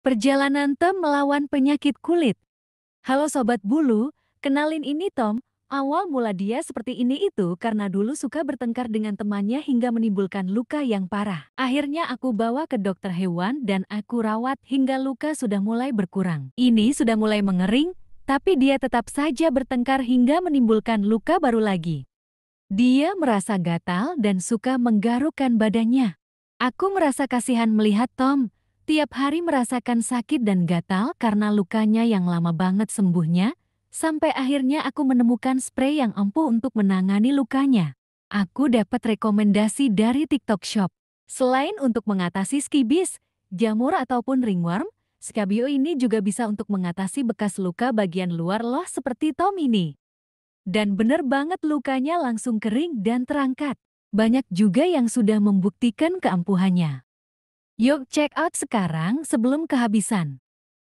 Perjalanan Tom melawan penyakit kulit. Halo Sobat Bulu, kenalin ini Tom. Awal mula dia seperti ini itu karena dulu suka bertengkar dengan temannya hingga menimbulkan luka yang parah. Akhirnya aku bawa ke dokter hewan dan aku rawat hingga luka sudah mulai berkurang. Ini sudah mulai mengering, tapi dia tetap saja bertengkar hingga menimbulkan luka baru lagi. Dia merasa gatal dan suka menggarukkan badannya. Aku merasa kasihan melihat Tom, setiap hari merasakan sakit dan gatal karena lukanya yang lama banget sembuhnya, sampai akhirnya aku menemukan spray yang ampuh untuk menangani lukanya. Aku dapat rekomendasi dari TikTok Shop. Selain untuk mengatasi skibis, jamur ataupun ringworm, Scabio ini juga bisa untuk mengatasi bekas luka bagian luar loh seperti Tom ini. Dan benar banget lukanya langsung kering dan terangkat. Banyak juga yang sudah membuktikan keampuhannya. Yuk check out sekarang sebelum kehabisan.